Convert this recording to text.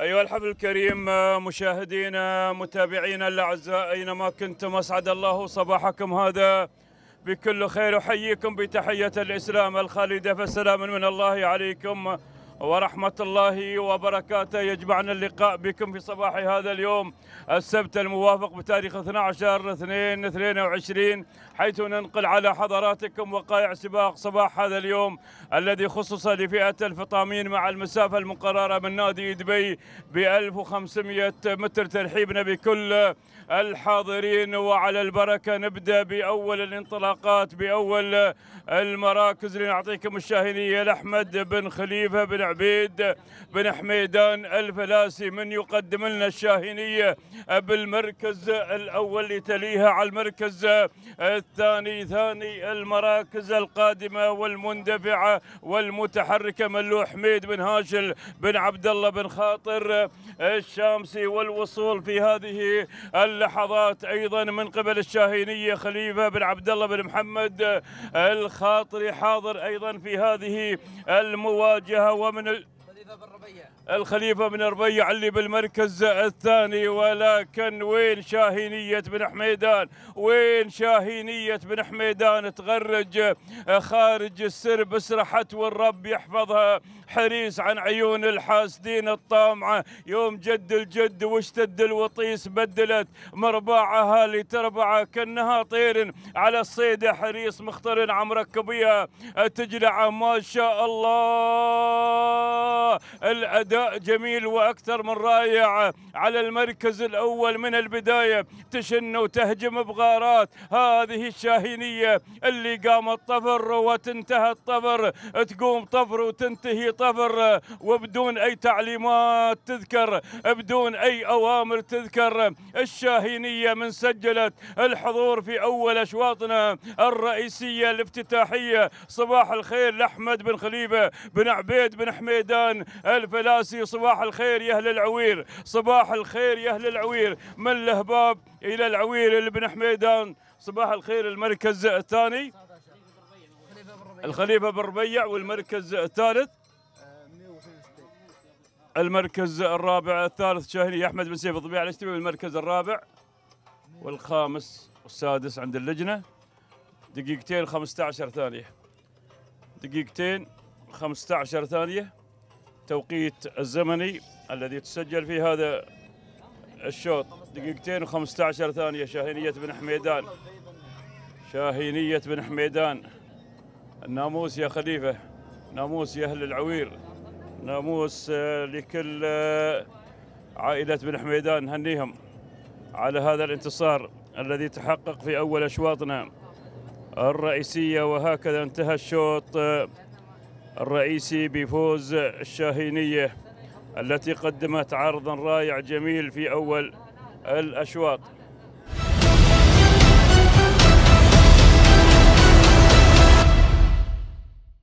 أيها الحفل الكريم مشاهدينا متابعينا الأعزاء أينما كنتم أسعد الله صباحكم هذا بكل خير أحييكم بتحية الإسلام الخالدة فسلام من الله عليكم ورحمة الله وبركاته يجمعنا اللقاء بكم في صباح هذا اليوم السبت الموافق بتاريخ 12 2 22 حيث ننقل على حضراتكم وقائع سباق صباح هذا اليوم الذي خصص لفئة الفطامين مع المسافة المقررة من نادي دبي ب 1500 متر ترحيبنا بكل الحاضرين وعلى البركة نبدأ بأول الانطلاقات بأول المراكز لنعطيكم الشاهنية لأحمد بن خليفة بن عبيد بن حميدان الفلاسي من يقدم لنا الشاهينية بالمركز الأول لتليها على المركز الثاني ثاني المراكز القادمة والمندفعة والمتحركة ملو حميد بن هاشل بن عبد الله بن خاطر الشامسي والوصول في هذه اللحظات أيضا من قبل الشاهينية خليفة بن عبد الله بن محمد الخاطري حاضر أيضا في هذه المواجهة ومن terminal الخليفة بن ربيع اللي بالمركز الثاني ولكن وين شاهينية بن حميدان وين شاهينية بن حميدان تغرج خارج السر بسرحت والرب يحفظها حريص عن عيون الحاسدين الطامعة يوم جد الجد واشتد الوطيس بدلت مرباعها لتربع كأنها طير على الصيد حريص مختر عمرك بيها تجلع ما شاء الله الأداء جميل وأكثر من رائع على المركز الأول من البداية تشن وتهجم بغارات هذه الشاهينية اللي قامت طفر وتنتهى الطفر تقوم طفر وتنتهي طفر وبدون أي تعليمات تذكر بدون أي أوامر تذكر الشاهينية من سجلت الحضور في أول أشواطنا الرئيسية الافتتاحية صباح الخير لأحمد بن خليفة بن عبيد بن حميدان الفلاسي صباح الخير يا أهل العوير صباح الخير يا أهل العوير من الهباب إلى العوير لابن حميدان صباح الخير المركز الثاني الخليفة بن ربيع والمركز الثالث المركز الرابع الثالث شاهيني أحمد بن سيف الطبيعة الاجتماعي المركز الرابع والخامس والسادس عند اللجنة دقيقتين 15 ثانية دقيقتين 15 ثانية التوقيت الزمني الذي تسجل في هذا الشوط دقيقتين و15 ثانية شاهينية بن حميدان شاهينية بن حميدان الناموس يا خليفة ناموس يا أهل العوير ناموس آه، لكل آه، عائلة بن حميدان هنيهم على هذا الانتصار الذي تحقق في أول أشواطنا الرئيسية وهكذا انتهى الشوط آه، الرئيسي بفوز الشاهينية التي قدمت عرضا رائع جميل في أول الأشواط